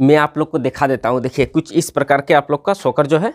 मैं आप लोग को दिखा देता हूँ देखिए कुछ इस प्रकार के आप लोग का सोकर जो है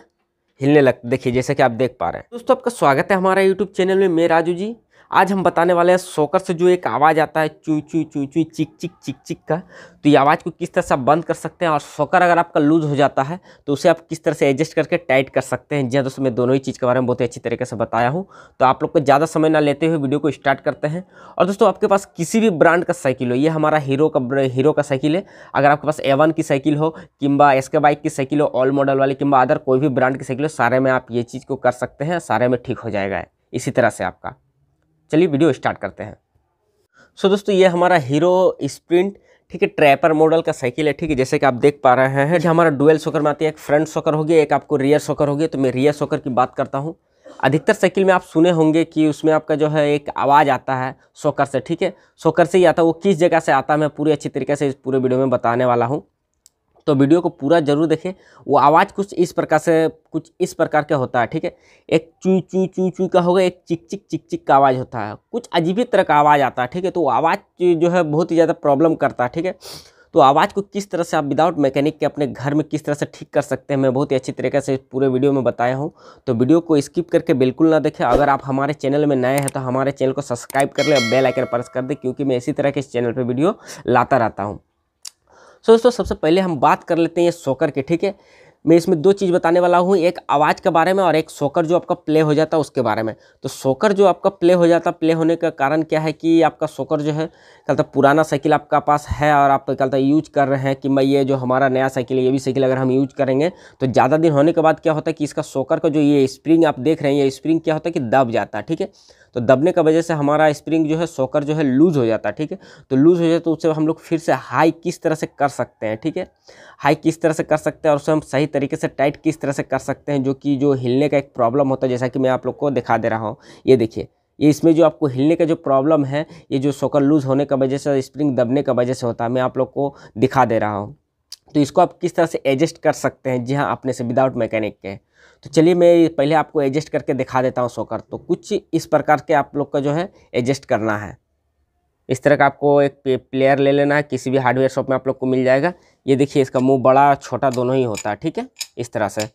हिलने लग देखिए जैसे कि आप देख पा रहे हैं दोस्तों आपका स्वागत है हमारा यूट्यूब चैनल में मैं राजू जी आज हम बताने वाले हैं सोकर से जो एक आवाज़ आता है चू चू चू चू चिक चिक चिक चिक का तो ये आवाज़ को किस तरह से आप बंद कर सकते हैं और सोकर अगर आपका लूज़ हो जाता है तो उसे आप किस तरह से एडजस्ट करके टाइट कर सकते हैं जी हाँ दोस्तों मैं दोनों ही चीज़ के बारे में बहुत ही अच्छी तरीके से बताया हूँ तो आप लोग को ज़्यादा समय ना लेते हुए वीडियो को स्टार्ट करते हैं और दोस्तों आपके पास किसी भी ब्रांड का साइकिल हो ये हमारा हीरो का हीरो का साइकिल है अगर आपके पास एवन की साइकिल हो किम्बा एसके बाइक की साइकिल हो ऑल मॉडल वाली किम्बा अदर कोई भी ब्रांड की साइकिल हो सारे में आप ये चीज़ को कर सकते हैं सारे में ठीक हो जाएगा इसी तरह से आपका चलिए वीडियो स्टार्ट करते हैं सो so, दोस्तों ये हमारा हीरो स्प्रिंट ठीक है ट्रैपर मॉडल का साइकिल है ठीक है जैसे कि आप देख पा रहे हैं हमारा डुअल सोकर में आती है एक फ्रंट सोकर होगी एक आपको रियर सोकर होगी तो मैं रियर सोकर की बात करता हूँ अधिकतर साइकिल में आप सुने होंगे कि उसमें आपका जो है एक आवाज़ आता है सोकर से ठीक है सोकर से ही आता है वो किस जगह से आता है मैं पूरी अच्छी तरीके से इस पूरे वीडियो में बताने वाला हूँ तो वीडियो को पूरा जरूर देखें वो आवाज़ कुछ इस प्रकार से कुछ इस प्रकार का होता है ठीक है एक चू चू चू चू का होगा एक चिक चिक चिक चिक का आवाज़ होता है कुछ अजीब ही तरह का आवाज़ आता है ठीक है तो आवाज़ जो है बहुत ही ज़्यादा प्रॉब्लम करता है ठीक है तो आवाज़ को किस तरह से आप विदाउट मैकेनिक के अपने घर में किस तरह से ठीक कर सकते हैं मैं बहुत ही अच्छी तरीके से पूरे वीडियो में बताया हूँ तो वीडियो को स्किप करके बिल्कुल ना देखें अगर आप हमारे चैनल में नए हैं तो हमारे चैनल को सब्सक्राइब कर लें और बेल आइकन प्रेस कर दें क्योंकि मैं इसी तरह के इस चैनल पर वीडियो लाता रहता हूँ सो दोस्तों सबसे पहले हम बात कर लेते हैं सोकर के ठीक है मैं इसमें दो चीज़ बताने वाला हूँ एक आवाज़ के बारे में और एक सोकर जो आपका प्ले हो जाता है उसके बारे में तो सोकर जो आपका प्ले हो जाता है प्ले होने का कारण क्या है कि आपका सोकर जो है कहता तो पुराना साइकिल आपका पास है और आप तक तो यूज कर रहे हैं कि मैं ये जो हमारा नया साइकिल है ये भी साइकिल अगर हम यूज करेंगे तो ज़्यादा दिन होने के बाद क्या होता है कि इसका सोकर का जो ये स्प्रिंग आप देख रहे हैं ये स्प्रिंग क्या होता है कि दब जाता है ठीक है तो दबने का वजह से हमारा स्प्रिंग जो है सोकर जो है लूज़ हो जाता है ठीक है तो लूज़ हो जाए तो उससे हम लोग फिर से हाई किस तरह से कर सकते हैं ठीक है हाई किस तरह से कर सकते हैं और उसे हम सही तरीके से टाइट किस तरह से कर सकते हैं जो कि जो हिलने का एक प्रॉब्लम होता है जैसा कि मैं आप लोग को दिखा दे रहा हूँ ये देखिए ये इसमें जो आपको हिलने का जो प्रॉब्लम है ये जो सोकर लूज़ होने का वजह से स्प्रिंग दबने का वजह से होता है मैं आप लोग को दिखा दे रहा हूँ तो इसको आप किस तरह से एडजस्ट कर सकते हैं जी हाँ अपने से विदाउट मैकेनिक के तो चलिए मैं पहले आपको एडजस्ट करके दिखा देता हूँ सोकर तो कुछ इस प्रकार के आप लोग का जो है एडजस्ट करना है इस तरह का आपको एक प्लेयर ले लेना है किसी भी हार्डवेयर शॉप में आप लोग को मिल जाएगा ये देखिए इसका मुंह बड़ा छोटा दोनों ही होता है ठीक है इस तरह से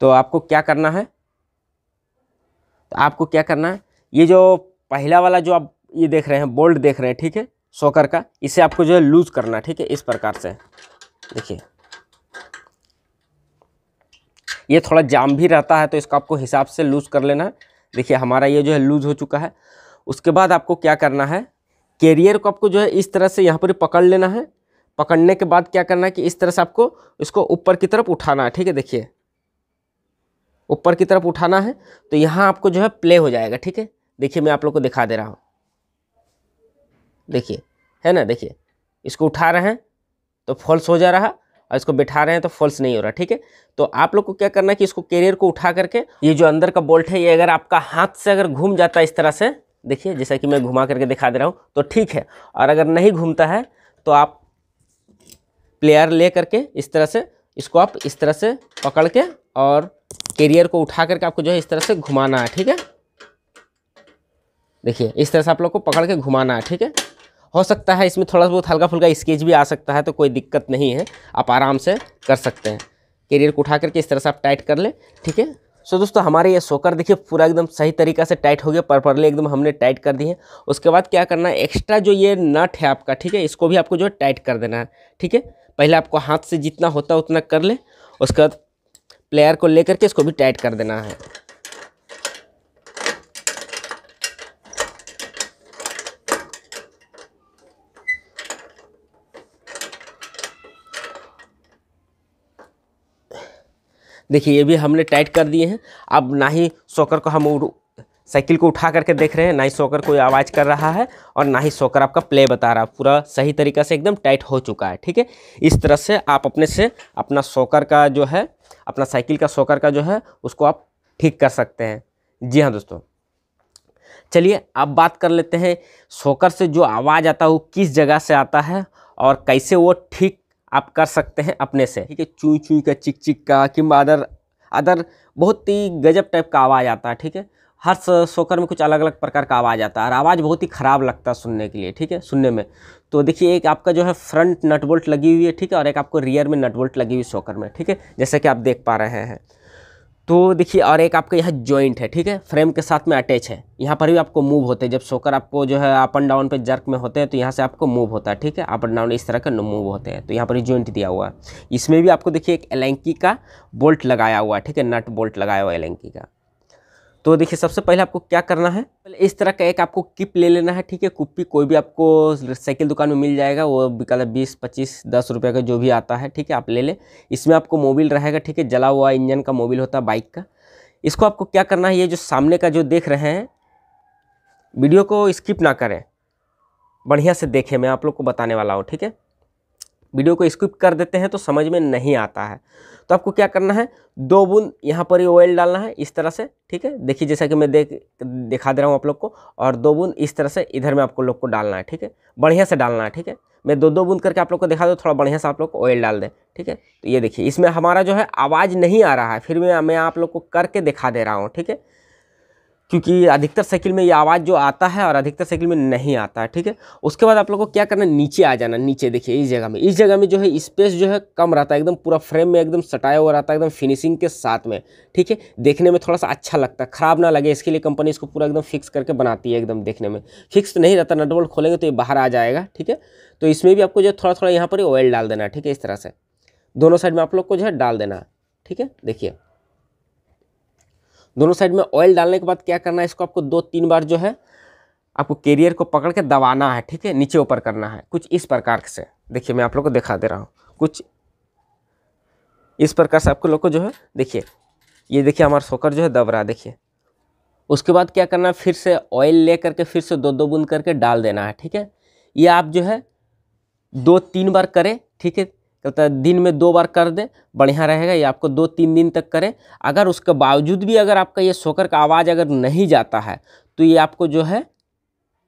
तो आपको क्या करना है तो आपको क्या करना है ये जो पहला वाला जो आप ये देख रहे हैं बोल्ट देख रहे हैं ठीक है सोकर का इसे आपको जो है लूज़ करना है ठीक है इस प्रकार से देखिए ये थोड़ा जाम भी रहता है तो इसको आपको हिसाब से लूज़ कर लेना है देखिए हमारा ये जो है लूज़ हो चुका है उसके बाद आपको क्या करना है कैरियर को आपको जो है इस तरह से यहाँ पर पकड़ लेना है पकड़ने के बाद क्या करना है कि इस तरह से आपको इसको ऊपर की तरफ उठाना है ठीक है देखिए ऊपर की तरफ उठाना है तो यहाँ आपको जो है प्ले हो जाएगा ठीक है देखिए मैं आप लोग को दिखा दे रहा हूँ देखिए है ना देखिए इसको उठा रहे हैं तो फॉल्स हो जा रहा और इसको बिठा रहे हैं तो फॉल्स नहीं हो रहा ठीक है तो आप लोग को क्या करना है कि इसको कैरियर को उठा करके ये जो अंदर का बोल्ट है ये अगर आपका हाथ से अगर घूम जाता है इस तरह से देखिए जैसा कि मैं घुमा करके दिखा दे रहा हूँ तो ठीक है और अगर नहीं घूमता है तो आप प्लेयर ले करके इस तरह से इसको आप इस तरह से पकड़ के और कैरियर को उठा करके आपको जो है इस तरह से घुमाना है ठीक है देखिए इस तरह से आप लोग को पकड़ के घुमाना है ठीक है हो सकता है इसमें थोड़ा बहुत हल्का फुल्का स्केच भी आ सकता है तो कोई दिक्कत नहीं है आप आराम से कर सकते हैं कैरियर को उठा करके इस तरह से आप टाइट कर लें ठीक है सो दोस्तों हमारे ये सोकर देखिए पूरा एकदम सही तरीका से टाइट हो गया प्रॉपरली एकदम हमने टाइट कर दी है उसके बाद क्या करना है एक्स्ट्रा जो ये नट है आपका ठीक है इसको भी आपको जो है टाइट कर देना है ठीक है पहले आपको हाथ से जितना होता उतना कर ले उसके बाद प्लेयर को लेकर के इसको भी टाइट कर देना है देखिए ये भी हमने टाइट कर दिए हैं अब ना ही सोकर को हम साइकिल को उठा करके देख रहे हैं ना ही सोकर कोई आवाज़ कर रहा है और ना ही सोकर आपका प्ले बता रहा है पूरा सही तरीका से एकदम टाइट हो चुका है ठीक है इस तरह से आप अपने से अपना सोकर का जो है अपना साइकिल का सोकर का जो है उसको आप ठीक कर सकते हैं जी हाँ दोस्तों चलिए अब बात कर लेते हैं सोकर से जो आवाज़ आता है वो किस जगह से आता है और कैसे वो ठीक आप कर सकते हैं अपने से ठीक है चूँ चूँ का चिक चिक का किम्बा अदर अदर बहुत ही गजब टाइप का आवाज़ आता है ठीक है हर सोकर में कुछ अलग अलग प्रकार का आवाज़ आता है और आवाज़ बहुत ही ख़राब लगता है सुनने के लिए ठीक है सुनने में तो देखिए एक आपका जो है फ्रंट नटबोल्ट लगी हुई है ठीक है और एक आपको रियर में नटबोल्ट लगी हुई सोकर में ठीक है जैसे कि आप देख पा रहे हैं तो देखिए और एक आपका यह जॉइंट है ठीक है फ्रेम के साथ में अटैच है यहाँ पर भी आपको मूव होते हैं जब सोकर आपको जो है अप एंड डाउन पे जर्क में होते हैं तो यहाँ से आपको मूव होता है ठीक है अप एंड डाउन इस तरह का मूव होते हैं तो यहाँ पर जॉइंट दिया हुआ है इसमें भी आपको देखिए एक एलेंकी का बोल्ट लगाया हुआ है ठीक है नट बोल्ट लगाया हुआ एलेंकी का तो देखिए सबसे पहले आपको क्या करना है पहले इस तरह का एक आपको किप ले लेना है ठीक है कुप्पी कोई भी आपको साइकिल दुकान में मिल जाएगा वो बिकाला बीस पच्चीस दस रुपये का जो भी आता है ठीक है आप ले लें इसमें आपको मोबिल रहेगा ठीक है जला हुआ इंजन का मोबिल होता है बाइक का इसको आपको क्या करना है ये जो सामने का जो देख रहे हैं वीडियो को स्किप ना करें बढ़िया से देखें मैं आप लोग को बताने वाला हूँ ठीक है वीडियो को स्किप कर देते हैं तो समझ में नहीं आता है तो आपको क्या करना है दो बूंद यहाँ पर ही ऑयल डालना है इस तरह से ठीक है देखिए जैसा कि मैं देख दिखा दे रहा हूँ आप लोग को और दो बूंद इस तरह से इधर में आपको लोग को डालना है ठीक है बढ़िया से डालना है ठीक है मैं दो दो बूंद करके आप लोग को दिखा दूँ थोड़ा बढ़िया से आप लोग को ऑयल डाल दें ठीक है तो ये देखिए इसमें हमारा जो है आवाज़ नहीं आ रहा है फिर मैं आप लोग को करके दिखा दे रहा हूँ ठीक है क्योंकि अधिकतर साइकिल में ये आवाज़ जो आता है और अधिकतर साइकिल में नहीं आता है ठीक है उसके बाद आप लोग को क्या करना नीचे आ जाना नीचे देखिए इस जगह में इस जगह में जो है स्पेस जो है कम रहता है एकदम पूरा फ्रेम में एकदम सटाया हुआ रहता है एकदम फिनिशिंग के साथ में ठीक है देखने में थोड़ा सा अच्छा लगता है ख़राब ना लगे इसके लिए कंपनी इसको पूरा एकदम फिक्स करके बनाती है एकदम देखने में फिक्स तो नहीं रहता नटबोल्ट खोलेंगे तो ये बाहर आ जाएगा ठीक है तो इसमें भी आपको जो थोड़ा थोड़ा यहाँ पर ऑयल डाल देना ठीक है इस तरह से दोनों साइड में आप लोग को जो है डाल देना ठीक है देखिए दोनों साइड में ऑयल डालने के बाद क्या करना है इसको आपको दो तीन बार जो है आपको कैरियर को पकड़ के दबाना है ठीक है नीचे ऊपर करना है कुछ इस प्रकार से देखिए मैं आप लोग को दिखा दे रहा हूँ कुछ इस प्रकार से आपको लोग को जो है देखिए ये देखिए हमारा सोकर जो है दब रहा है देखिए उसके बाद क्या करना है फिर से ऑयल ले करके फिर से दो दो बूंद करके डाल देना है ठीक है ये आप जो है दो तीन बार करें ठीक है तब है दिन में दो बार कर दें बढ़िया रहेगा ये आपको दो तीन दिन तक करें अगर उसके बावजूद भी अगर आपका ये सोकर का आवाज़ अगर नहीं जाता है तो ये आपको जो है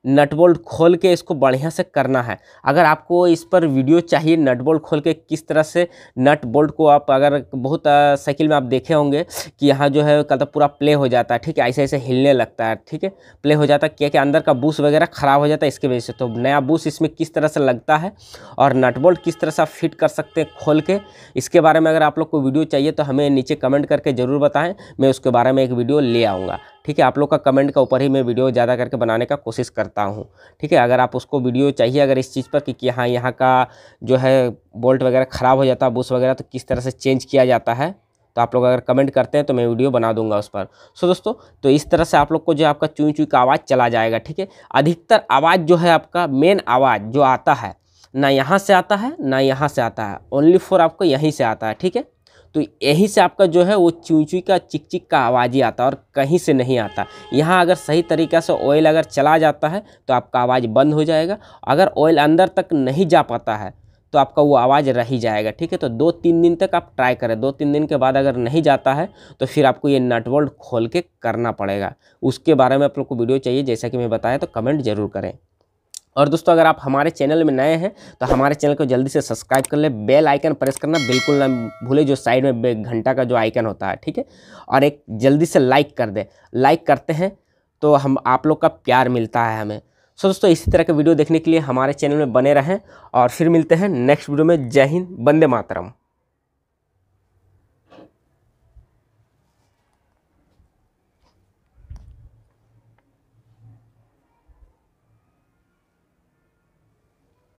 नट बोल्ट खोल के इसको बढ़िया से करना है अगर आपको इस पर वीडियो चाहिए नट बोल्ट खोल के किस तरह से नट बोल्ट को आप अगर बहुत साइकिल में आप देखे होंगे कि यहाँ जो है कल तो पूरा प्ले हो जाता है ठीक है ऐसे ऐसे हिलने लगता है ठीक है प्ले हो जाता है क्या अंदर का बूस वगैरह ख़राब हो जाता है इसकी वजह से तो नया बूस इसमें किस तरह से लगता है और नट बोल्ट किस तरह से आप फिट कर सकते हैं खोल के इसके बारे में अगर आप लोग को वीडियो चाहिए तो हमें नीचे कमेंट करके ज़रूर बताएँ मैं उसके बारे में एक वीडियो ले आऊँगा ठीक है आप लोग का कमेंट के ऊपर ही मैं वीडियो ज़्यादा करके बनाने का कोशिश करता हूँ ठीक है अगर आप उसको वीडियो चाहिए अगर इस चीज़ पर कि हाँ यहाँ का जो है बोल्ट वगैरह ख़राब हो जाता है बुश वगैरह तो किस तरह से चेंज किया जाता है तो आप लोग अगर कमेंट करते हैं तो मैं वीडियो बना दूंगा उस पर सो so, दोस्तों तो इस तरह से आप लोग को जो आपका चुई चुई का आवाज़ चला जाएगा ठीक है अधिकतर आवाज़ जो है आपका मेन आवाज़ जो आता है ना यहाँ से आता है ना यहाँ से आता है ओनली फॉर आपको यहीं से आता है ठीक है तो यहीं से आपका जो है वो चुई चुई का चिक चिक का आवाज़ ही आता है और कहीं से नहीं आता यहाँ अगर सही तरीक़ा से ऑयल अगर चला जाता है तो आपका आवाज़ बंद हो जाएगा अगर ऑयल अंदर तक नहीं जा पाता है तो आपका वो आवाज़ रह ही जाएगा ठीक है तो दो तीन दिन तक आप ट्राई करें दो तीन दिन के बाद अगर नहीं जाता है तो फिर आपको ये नटवर्ल्ड खोल के करना पड़ेगा उसके बारे में आप लोग को वीडियो चाहिए जैसा कि मैं बताया तो कमेंट जरूर करें और दोस्तों अगर आप हमारे चैनल में नए हैं तो हमारे चैनल को जल्दी से सब्सक्राइब कर ले बेल आइकन प्रेस करना बिल्कुल ना भूले जो साइड में घंटा का जो आइकन होता है ठीक है और एक जल्दी से लाइक कर दे लाइक करते हैं तो हम आप लोग का प्यार मिलता है हमें सो दोस्तों इसी तरह के वीडियो देखने के लिए हमारे चैनल में बने रहें और फिर मिलते हैं नेक्स्ट वीडियो में जय हिंद बंदे मातरम